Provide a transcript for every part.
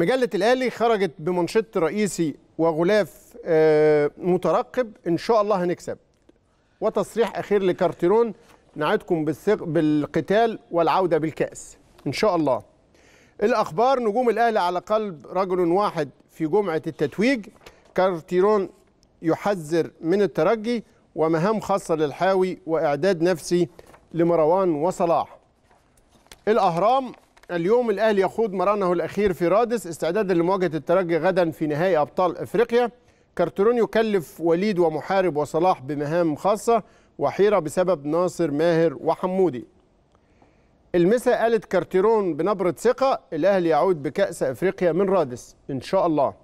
مجلة الأهلي خرجت بمنشط رئيسي وغلاف آه، مترقب إن شاء الله هنكسب وتصريح أخير لكارتيرون نعدكم بالقتال والعودة بالكأس إن شاء الله الأخبار نجوم الأهلي على قلب رجل واحد في جمعة التتويج كارتيرون يحذر من الترجي ومهام خاصة للحاوي وإعداد نفسي لمروان وصلاح الأهرام اليوم الاهلي يخوض مرانه الاخير في رادس استعدادا لمواجهه الترجي غدا في نهائي ابطال افريقيا كارترون يكلف وليد ومحارب وصلاح بمهام خاصه وحيره بسبب ناصر ماهر وحمودي المسا قالت كارتيرون بنبرة ثقة الأهلي يعود بكأس أفريقيا من رادس إن شاء الله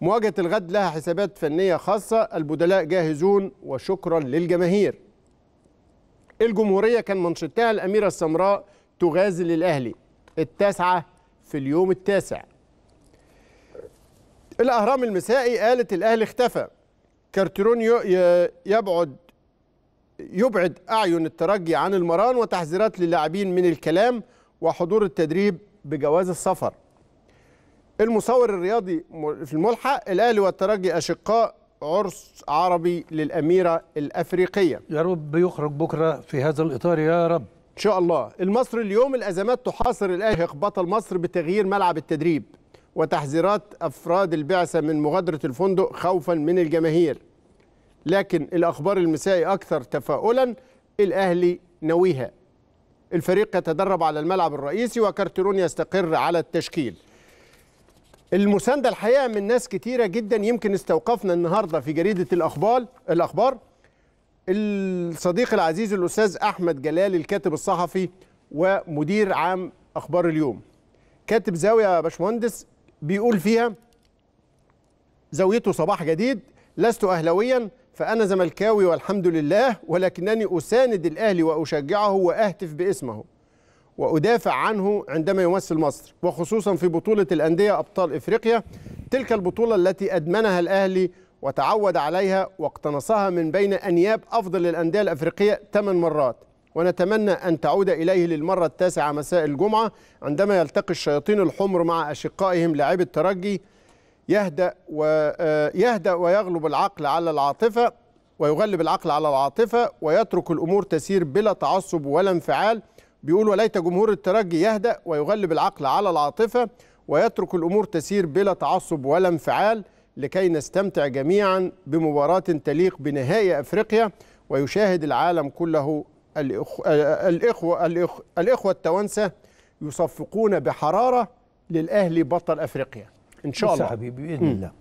مواجهة الغد لها حسابات فنية خاصة البدلاء جاهزون وشكرا للجماهير الجمهورية كان منشطها الأميرة السمراء تغازل الأهلي التاسعة في اليوم التاسع الأهرام المسائي قالت الأهلي اختفى كارترون يبعد يبعد أعين الترجي عن المران وتحذيرات للاعبين من الكلام وحضور التدريب بجواز السفر المصور الرياضي في الملحق الأهلي والترجي أشقاء عرس عربي للأميرة الأفريقية يا رب يخرج بكرة في هذا الإطار يا رب ان شاء الله المصر اليوم الازمات تحاصر الاهلي بطل مصر بتغيير ملعب التدريب وتحذيرات افراد البعثه من مغادره الفندق خوفا من الجماهير لكن الاخبار المسائي اكثر تفاؤلا الاهلي نويها الفريق يتدرب على الملعب الرئيسي وكارترون يستقر على التشكيل المسانده الحقيقه من ناس كتيره جدا يمكن استوقفنا النهارده في جريده الاخبار الاخبار الصديق العزيز الاستاذ احمد جلال الكاتب الصحفي ومدير عام اخبار اليوم كاتب زاويه يا باشمهندس بيقول فيها زاويته صباح جديد لست اهلاويا فانا زملكاوي والحمد لله ولكنني اساند الاهلي واشجعه واهتف باسمه وادافع عنه عندما يمثل مصر وخصوصا في بطوله الانديه ابطال افريقيا تلك البطوله التي ادمنها الاهلي وتعود عليها واقتنصها من بين أنياب أفضل الأندية الأفريقية ثمان مرات ونتمنى أن تعود إليه للمرة التاسعة مساء الجمعة عندما يلتقي الشياطين الحمر مع أشقائهم لاعبي الترجي يهدأ ويهدأ آه، ويغلب العقل على العاطفة ويغلب العقل على العاطفة ويترك الأمور تسير بلا تعصب ولا انفعال بيقول وليت جمهور الترجي يهدأ ويغلب العقل على العاطفة ويترك الأمور تسير بلا تعصب ولا انفعال لكي نستمتع جميعا بمباراة تليق بنهائي أفريقيا ويشاهد العالم كله الإخوة, الإخوة, الإخوة التوانسة يصفقون بحرارة للأهلي بطل أفريقيا إن شاء الله حبيبي بإذن الله